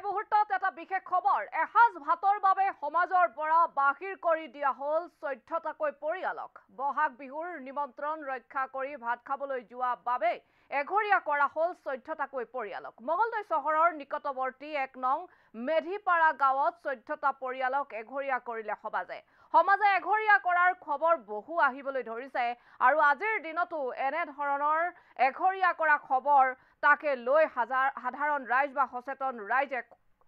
এই মুহূৰ্তত এটা বিশেষ খবৰ এসাজ ভাতৰ বাবে সমাজৰ পৰা বাহিৰ কৰি দিয়া হ'ল চৈধ্যটাকৈ পৰিয়ালক বহাগ বিহুৰ নিমন্ত্ৰণ ৰক্ষা কৰি ভাত খাবলৈ যোৱা বাবে এঘৰীয়া কৰা হ'ল চৈধ্যটাকৈ পৰিয়ালক মঙলদৈ চহৰৰ নিকটৱৰ্তী এক নং মেধিপাৰা গাঁৱত চৈধ্যটা পৰিয়ালক এঘৰীয়া কৰিলে সমাজে সমাজে এঘৰীয়া কৰাৰ খবৰ বহু আহিবলৈ ধৰিছে আৰু আজিৰ দিনতো এনেধৰণৰ এঘৰীয়া কৰা খবৰ তাকে লৈ সাধাৰণ ৰাইজ বা সচেতন ৰাইজে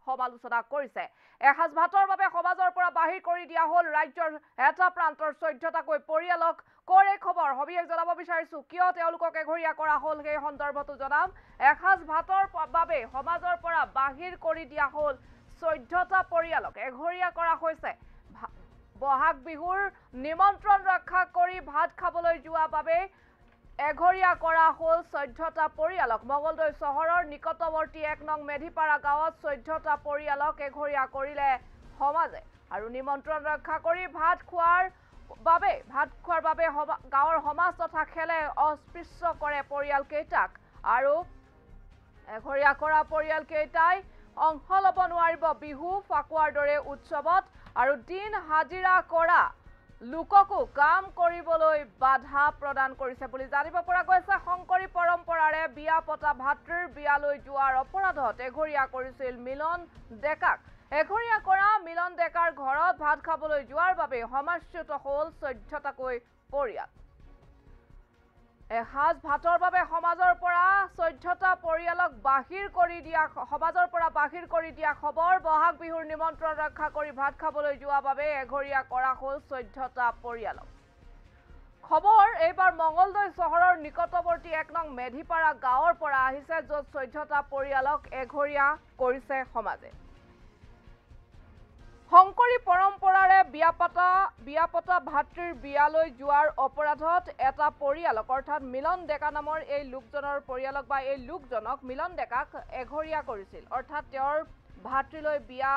সমালোচনা কৰিছে এসাজ ভাতৰ বাবে সমাজৰ পৰা বাহিৰ কৰি দিয়া হ'ল ৰাজ্যৰ এটা প্ৰান্তৰ চৈধ্যটাকৈ পৰিয়ালক কৰ এই খবৰ সবিশেষ জনাব বিচাৰিছোঁ কিয় তেওঁলোকক এঘৰীয়া কৰা হ'ল সেই সন্দৰ্ভতো জনাম এসাজ ভাতৰ বাবে সমাজৰ পৰা বাহিৰ কৰি দিয়া হ'ল চৈধ্যটা পৰিয়ালক এঘৰীয়া কৰা হৈছে বহাগ বিহুৰ নিমন্ত্ৰণ ৰক্ষা কৰি ভাত খাবলৈ যোৱা বাবে এঘৰীয়া কৰা হ'ল চৈধ্যটা পৰিয়ালক মঙলদৈ চহৰৰ নিকটৱৰ্তী এক নং মেধিপাৰা গাঁৱত চৈধ্যটা পৰিয়ালক এঘৰীয়া কৰিলে সমাজে আৰু নিমন্ত্ৰণ ৰক্ষা কৰি ভাত খোৱাৰ বাবে ভাত খোৱাৰ বাবে গাঁৱৰ সমাজ তথা খেলে অস্পৃশ্য কৰে পৰিয়ালকেইটাক আৰু এঘৰীয়া কৰা পৰিয়ালকেইটাই অংশ ল'ব নোৱাৰিব বিহু ফাকুৱাৰ দৰে উৎসৱত আৰু দিন হাজিৰা কৰা লোককো কাম কৰিবলৈ বাধা প্ৰদান কৰিছে বুলি জানিব পৰা গৈছে শংকৰী পৰম্পৰাৰে বিয়া পতা ভাতৃৰ বিয়ালৈ যোৱাৰ অপৰাধত এঘৰীয়া কৰিছিল মিলন ডেকাক এঘৰীয়া কৰা মিলন ডেকাৰ ঘৰত ভাত খাবলৈ যোৱাৰ বাবে সমাচ্যুত হ'ল চৈধ্যটাকৈ পৰিয়াল এসাজ ভাতৰ বাবে সমাজৰ পৰা চৈধ্যটা পৰিয়ালক বাহিৰ কৰি দিয়া সমাজৰ পৰা বাহিৰ কৰি দিয়া খবৰ বহাগ বিহুৰ নিমন্ত্ৰণ ৰক্ষা কৰি ভাত খাবলৈ যোৱা বাবে এঘৰীয়া কৰা হ'ল চৈধ্যটা পৰিয়ালক খবৰ এইবাৰ মঙলদৈ চহৰৰ নিকটৱৰ্তী এক নং মেধিপাৰা গাঁৱৰ পৰা আহিছে য'ত চৈধ্যটা পৰিয়ালক এঘৰীয়া কৰিছে সমাজে শংকৰী পৰম্পৰাৰে বিয়া পতা বিয়া পতা ভাতৃৰ বিয়ালৈ যোৱাৰ অপৰাধত এটা পৰিয়ালক অৰ্থাৎ মিলন ডেকা নামৰ এই লোকজনৰ পৰিয়ালক বা এই লোকজনক মিলন ডেকাক এঘৰীয়া কৰিছিল অৰ্থাৎ তেওঁৰ ভাতৃলৈ বিয়া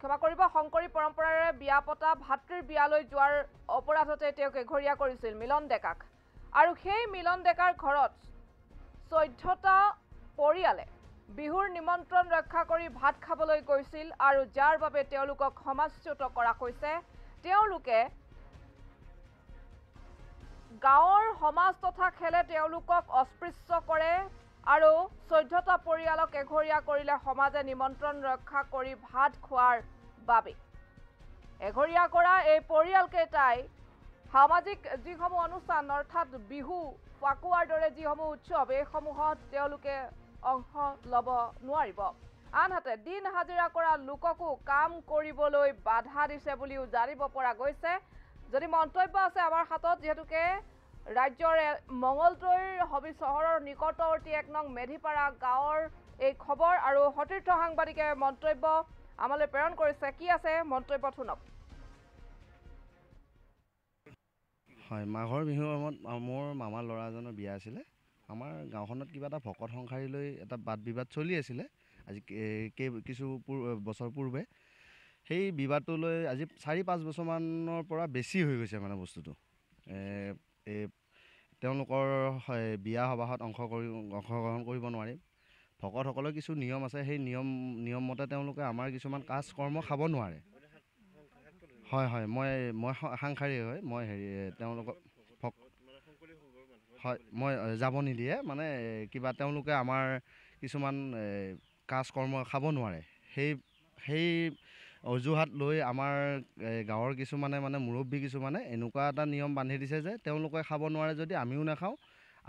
ক্ষমা কৰিব শংকৰী পৰম্পৰাৰে বিয়া পতা ভাতৃৰ বিয়ালৈ যোৱাৰ অপৰাধতে তেওঁক এঘৰীয়া কৰিছিল মিলন ডেকাক আৰু সেই মিলন ডেকাৰ ঘৰত চৈধ্যটা পৰিয়ালে বিহুৰ নিমন্ত্ৰণ ৰক্ষা কৰি ভাত খাবলৈ কৈছিল আৰু যাৰ বাবে তেওঁলোকক সমাচ্যুত কৰা কৈছে তেওঁলোকে গাঁৱৰ সমাজ তথা খেলে তেওঁলোকক অস্পৃশ্য কৰে আৰু চৈধ্যটা পৰিয়ালক এঘৰীয়া কৰিলে সমাজে নিমন্ত্ৰণ ৰক্ষা কৰি ভাত খোৱাৰ বাবে এঘৰীয়া কৰা এই পৰিয়ালকেইটাই সামাজিক যিসমূহ অনুষ্ঠান অৰ্থাৎ বিহু ফাকুৱাৰ দৰে যিসমূহ উৎসৱ এইসমূহত তেওঁলোকে অংশ ল'ব নোৱাৰিব আনহাতে দিন হাজিৰা কৰা লোককো কাম কৰিবলৈ বাধা দিছে বুলিও জানিব পৰা গৈছে যদি মন্তব্য আছে আমাৰ হাতত যিহেতুকে ৰাজ্যৰ মঙলদৈৰ হবি চহৰৰ নিকটৱৰ্তী এক নং মেধিপাৰা গাঁৱৰ এই খবৰ আৰু সতীৰ্থ সাংবাদিকে মন্তব্য আমালৈ প্ৰেৰণ কৰিছে কি আছে মন্তব্য শুনক হয় মাঘৰ বিহুৰ সময়ত মোৰ মামাৰ ল'ৰা এজনৰ বিয়া আছিলে আমাৰ গাঁওখনত কিবা এটা ভকত সংসাৰী লৈ এটা বাদ বিবাদ চলি আছিলে আজি কেই কিছু বছৰ পূৰ্বে সেই বিবাদটো লৈ আজি চাৰি পাঁচ বছৰমানৰ পৰা বেছি হৈ গৈছে মানে বস্তুটো এই তেওঁলোকৰ বিয়া সবাহত অংশ কৰি অংশগ্ৰহণ কৰিব নোৱাৰিম ভকতসকলৰ কিছু নিয়ম আছে সেই নিয়ম নিয়ম মতে তেওঁলোকে আমাৰ কিছুমান কাজ কৰ্ম খাব নোৱাৰে হয় হয় মই মই সাংসাৰী হয় মই হেৰি তেওঁলোকক হয় মই যাব নিদিয়ে মানে কিবা তেওঁলোকে আমাৰ কিছুমান কাজ কৰ্ম খাব নোৱাৰে সেই সেই অজুহাত লৈ আমাৰ গাঁৱৰ কিছুমানে মানে মুৰব্বী কিছুমানে এনেকুৱা এটা নিয়ম বান্ধি দিছে যে তেওঁলোকে খাব নোৱাৰে যদি আমিও নাখাওঁ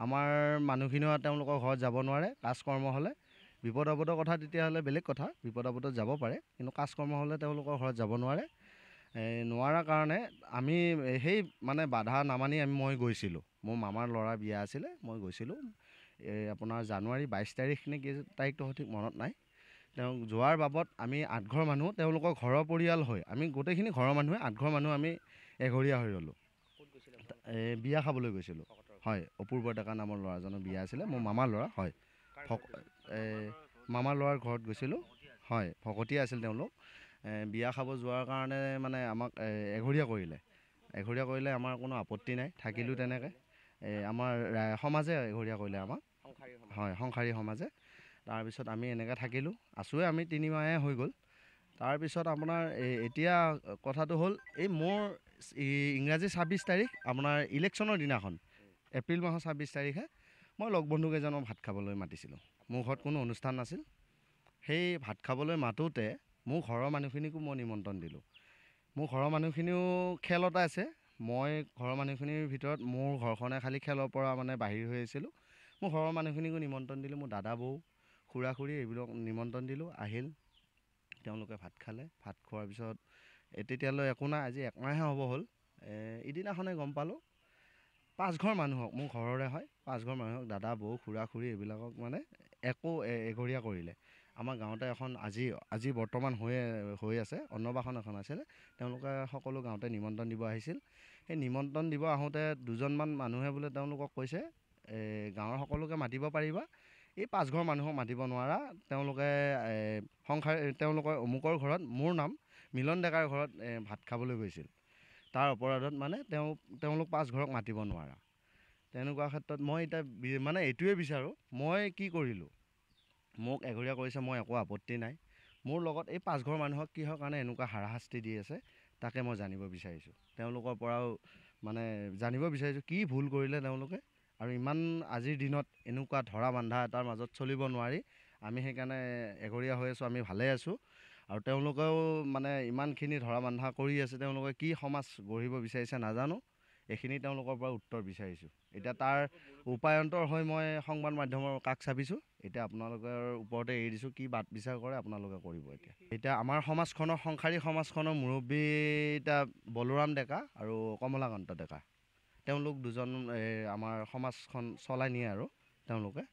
আমাৰ মানুহখিনিও তেওঁলোকৰ ঘৰত যাব নোৱাৰে কাজ কৰ্ম হ'লে বিপদ আপদৰ কথা তেতিয়াহ'লে বেলেগ কথা বিপদ আপদত যাব পাৰে কিন্তু কাজ কৰ্ম হ'লে তেওঁলোকৰ ঘৰত যাব নোৱাৰে নোৱাৰাৰ কাৰণে আমি সেই মানে বাধা নামানি আমি মই গৈছিলোঁ মোৰ মামাৰ ল'ৰাৰ বিয়া আছিলে মই গৈছিলোঁ এই আপোনাৰ জানুৱাৰী বাইছ তাৰিখ নে কি তাৰিখটো সঠিক মনত নাই তেওঁ যোৱাৰ বাবদ আমি আঠঘৰ মানুহ তেওঁলোকৰ ঘৰৰ পৰিয়াল হৈ আমি গোটেইখিনি ঘৰৰ মানুহে আঠঘৰ মানুহ আমি এঘৰীয়া হৈ ৰ'লোঁ এই বিয়া খাবলৈ গৈছিলোঁ হয় অপূৰ্ব ডেকা নামৰ ল'ৰাজনৰ বিয়া আছিলে মোৰ মামাৰ ল'ৰা হয় ভক এই মামাৰ ল'ৰাৰ ঘৰত গৈছিলোঁ হয় ভকতীয়া আছিল তেওঁলোক বিয়া খাব যোৱাৰ কাৰণে মানে আমাক এঘৰীয়া কৰিলে এঘৰীয়া কৰিলে আমাৰ কোনো আপত্তি নাই থাকিলোঁ তেনেকৈ আমাৰ সমাজে এঘৰীয়া কৰিলে আমাক হয় সংসাৰী সমাজে তাৰপিছত আমি এনেকৈ থাকিলোঁ আছোঁৱে আমি তিনিমাহে হৈ গ'ল তাৰপিছত আপোনাৰ এই এতিয়া কথাটো হ'ল এই মোৰ ইংৰাজী ছাব্বিছ তাৰিখ আপোনাৰ ইলেকশ্যনৰ দিনাখন এপ্ৰিল মাহৰ ছাব্বিছ তাৰিখে মই লগ বন্ধুকেইজনক ভাত খাবলৈ মাতিছিলোঁ মোৰ ঘৰত কোনো অনুষ্ঠান নাছিল সেই ভাত খাবলৈ মাতোঁতে মোৰ ঘৰৰ মানুহখিনিকো মই নিমন্ত্ৰণ দিলোঁ মোৰ ঘৰৰ মানুহখিনিও খেলতে আছে মই ঘৰৰ মানুহখিনিৰ ভিতৰত মোৰ ঘৰখনে খালী খেলৰ পৰা মানে বাহিৰ হৈ আছিলোঁ মোৰ ঘৰৰ মানুহখিনিকো নিমন্ত্ৰণ দিলোঁ মোৰ দাদা বৌ খুৰা খুৰী এইবিলাক নিমন্ত্ৰণ দিলোঁ আহিল তেওঁলোকে ভাত খালে ভাত খোৱাৰ পিছত তেতিয়ালৈ একো নাই আজি একমাহে হ'ব হ'ল ইদিনাখনে গম পালোঁ পাঁচঘৰ মানুহক মোৰ ঘৰৰে হয় পাঁচঘৰ মানুহক দাদা বৌ খুৰা খুৰী এইবিলাকক মানে একো এঘৰীয়া কৰিলে আমাৰ গাঁৱতে এখন আজি আজি বৰ্তমান হৈ হৈ আছে অন্নবাসন এখন আছিল তেওঁলোকে সকলো গাঁৱতে নিমন্ত্ৰণ দিব আহিছিল সেই নিমন্ত্ৰণ দিব আহোঁতে দুজনমান মানুহে বোলে তেওঁলোকক কৈছে এই গাঁৱৰ সকলোকে মাতিব পাৰিবা এই পাঁচঘৰ মানুহক মাতিব নোৱাৰা তেওঁলোকে সংসাৰ তেওঁলোকৰ অমুকৰ ঘৰত মোৰ নাম মিলন ডেকাৰ ঘৰত ভাত খাবলৈ গৈছিল তাৰ অপৰাধত মানে তেওঁ তেওঁলোক পাঁচঘৰক মাতিব নোৱাৰা তেনেকুৱা ক্ষেত্ৰত মই এতিয়া মানে এইটোৱে বিচাৰোঁ মই কি কৰিলোঁ মোক এঘৰীয়া কৰিছে মই একো আপত্তি নাই মোৰ লগত এই পাঁচঘৰ মানুহক কিহৰ কাৰণে এনেকুৱা হাৰাশাস্তি দি আছে তাকে মই জানিব বিচাৰিছোঁ তেওঁলোকৰ পৰাও মানে জানিব বিচাৰিছোঁ কি ভুল কৰিলে তেওঁলোকে আৰু ইমান আজিৰ দিনত এনেকুৱা ধৰা বান্ধা এটাৰ মাজত চলিব নোৱাৰি আমি সেইকাৰণে এঘৰীয়া হৈ আছোঁ আমি ভালে আছোঁ আৰু তেওঁলোকেও মানে ইমানখিনি ধৰা বান্ধা কৰি আছে তেওঁলোকে কি সমাজ গঢ়িব বিচাৰিছে নাজানো এইখিনি তেওঁলোকৰ পৰা উত্তৰ বিচাৰিছোঁ এতিয়া তাৰ উপায়ন্তৰ হৈ মই সংবাদ মাধ্যমৰ কাষ চাপিছোঁ এতিয়া আপোনালোকৰ ওপৰতে এৰি দিছোঁ কি বাট বিচাৰ কৰে আপোনালোকে কৰিব এতিয়া এতিয়া আমাৰ সমাজখনৰ সংসাৰী সমাজখনৰ মুৰব্বী এতিয়া বলোৰাম ডেকা আৰু কমলাকান্ত ডেকা তেওঁলোক দুজন আমাৰ সমাজখন চলাই নিয়ে আৰু তেওঁলোকে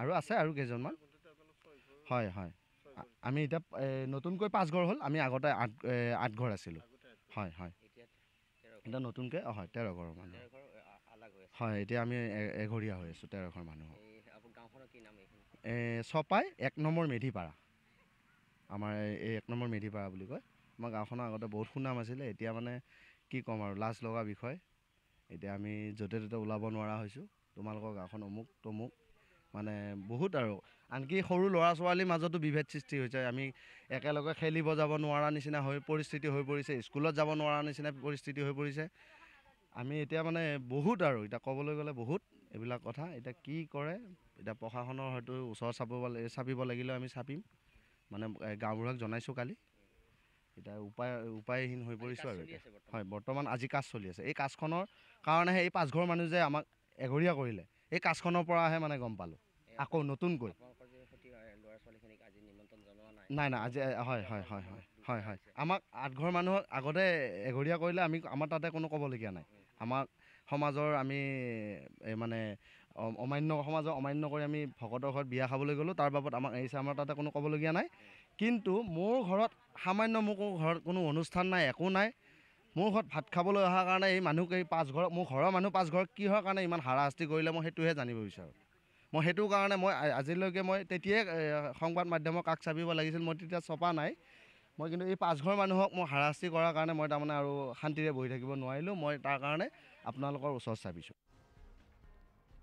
আৰু আছে আৰু কেইজনমান হয় হয় আমি এতিয়া নতুনকৈ পাঁচঘৰ হ'ল আমি আগতে আঠ আঠঘৰ আছিলোঁ হয় হয় এতিয়া নতুনকৈ হয় তেৰ তেৰঘৰ মানুহ হয় এতিয়া আমি এঘৰীয়া হৈ আছোঁ তেৰশৰ মানুহ ছপাই এক নম্বৰ মেধিপাৰা আমাৰ এই এক নম্বৰ মেধিপাৰা বুলি কয় আমাৰ গাঁওখনৰ আগতে বহুত সুনাম আছিলে এতিয়া মানে কি ক'ম আৰু লাজ লগা বিষয় এতিয়া আমি য'তে ত'তে ওলাব নোৱাৰা হৈছোঁ তোমালোকৰ গাঁওখন অমুক তমুক মানে বহুত আৰু আনকি সৰু ল'ৰা ছোৱালীৰ মাজতো বিভেদ সৃষ্টি হৈছে আমি একেলগে খেলিব যাব নোৱাৰা নিচিনা হৈ পৰিস্থিতি হৈ পৰিছে স্কুলত যাব নোৱাৰা নিচিনা পৰিস্থিতি হৈ পৰিছে আমি এতিয়া মানে বহুত আৰু এতিয়া ক'বলৈ গ'লে বহুত এইবিলাক কথা এতিয়া কি কৰে এতিয়া প্ৰশাসনৰ হয়তো ওচৰ চাপ চাপিব লাগিলেও আমি চাপিম মানে গাঁওবুঢ়াক জনাইছোঁ কালি এতিয়া উপায় উপায়হীন হৈ পৰিছোঁ আৰু এতিয়া হয় বৰ্তমান আজি কাজ চলি আছে এই কাজখনৰ কাৰণেহে এই পাঁচঘৰ মানুহ যে আমাক এঘৰীয়া কৰিলে এই কাজখনৰ পৰাহে মানে গম পালোঁ আকৌ নতুনকৈ নাই নাই আজি হয় হয় হয় হয় হয় হয় আমাক আঠঘৰ মানুহক আগতে এঘৰীয়া কৰিলে আমি আমাৰ তাতে কোনো ক'বলগীয়া নাই আমাক সমাজৰ আমি মানে অমান্য সমাজক অমান্য কৰি আমি ভকতৰ ঘৰত বিয়া খাবলৈ গ'লোঁ তাৰ বাবদ আমাক আহিছে আমাৰ তাতে কোনো ক'বলগীয়া নাই কিন্তু মোৰ ঘৰত সামান্য মোকো ঘৰত কোনো অনুষ্ঠান নাই একো নাই মোৰ ঘৰত ভাত খাবলৈ অহাৰ কাৰণে এই মানুহক এই পাঁচঘৰ মোৰ ঘৰৰ মানুহ পাঁচঘৰ কি হোৱাৰ কাৰণে ইমান হাৰাশাস্তি কৰিলে মই সেইটোহে জানিব বিচাৰোঁ মই সেইটো কাৰণে মই আজিলৈকে মই তেতিয়াই সংবাদ মাধ্যমৰ কাষ চাপিব লাগিছিল মই তেতিয়া চপা নাই মই কিন্তু এই পাঁচঘৰ মানুহক মই হাৰাশাস্তি কৰাৰ কাৰণে মই তাৰমানে আৰু শান্তিৰে বহি থাকিব নোৱাৰিলোঁ মই তাৰ কাৰণে আপোনালোকৰ ওচৰত চাবিছোঁ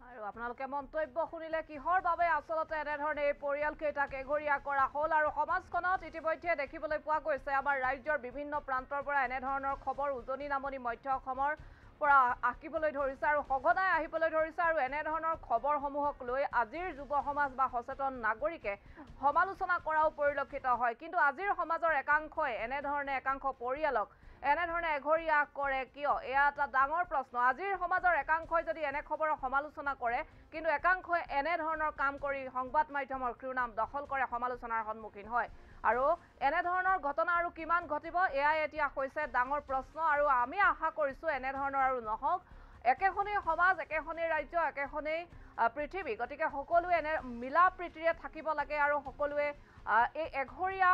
আৰু আপোনালোকে মন্তব্য শুনিলে কিহৰ বাবে আচলতে এনেধৰণে এই পৰিয়ালকেইটাক এঘৰীয়া কৰা হ'ল আৰু সমাজখনত ইতিমধ্যে দেখিবলৈ পোৱা গৈছে আমাৰ ৰাজ্যৰ বিভিন্ন প্ৰান্তৰ পৰা এনেধৰণৰ খবৰ উজনি নামনি মধ্য অসমৰ পৰা আঁকিবলৈ ধৰিছে আৰু সঘনাই আহিবলৈ ধৰিছে আৰু এনেধৰণৰ খবৰসমূহক লৈ আজিৰ যুৱ সমাজ বা সচেতন নাগৰিকে সমালোচনা কৰাও পৰিলক্ষিত হয় কিন্তু আজিৰ সমাজৰ একাংশই এনেধৰণে একাংশ পৰিয়ালক এনেধৰণে এঘৰীয়া কৰে কিয় এয়া এটা ডাঙৰ প্ৰশ্ন আজিৰ সমাজৰ একাংশই যদি এনে খবৰৰ সমালোচনা কৰে কিন্তু একাংশই এনেধৰণৰ কাম কৰি সংবাদ মাধ্যমৰ শিৰোনাম দখল কৰে সমালোচনাৰ সন্মুখীন হয় আৰু এনেধৰণৰ ঘটনা আৰু কিমান ঘটিব এয়াই এতিয়া হৈছে ডাঙৰ প্ৰশ্ন আৰু আমি আশা কৰিছোঁ এনেধৰণৰ আৰু নহওক একেখনেই সমাজ একেখনেই ৰাজ্য একেখনেই পৃথিৱী গতিকে সকলোৱে এনে মিলা প্ৰীতিৰে থাকিব লাগে আৰু সকলোৱে এই এঘৰীয়া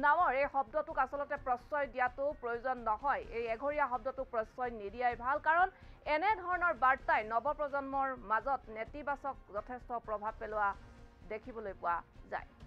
নামৰ এই শব্দটোক আচলতে প্ৰশ্ৰয় দিয়াটো প্ৰয়োজন নহয় এই এঘৰীয়া শব্দটোক প্ৰশ্ৰয় নিদিয়াই ভাল কাৰণ এনেধৰণৰ বাৰ্তাই নৱপ্ৰজন্মৰ মাজত নেতিবাচক যথেষ্ট প্ৰভাৱ পেলোৱা দেখিবলৈ পোৱা যায়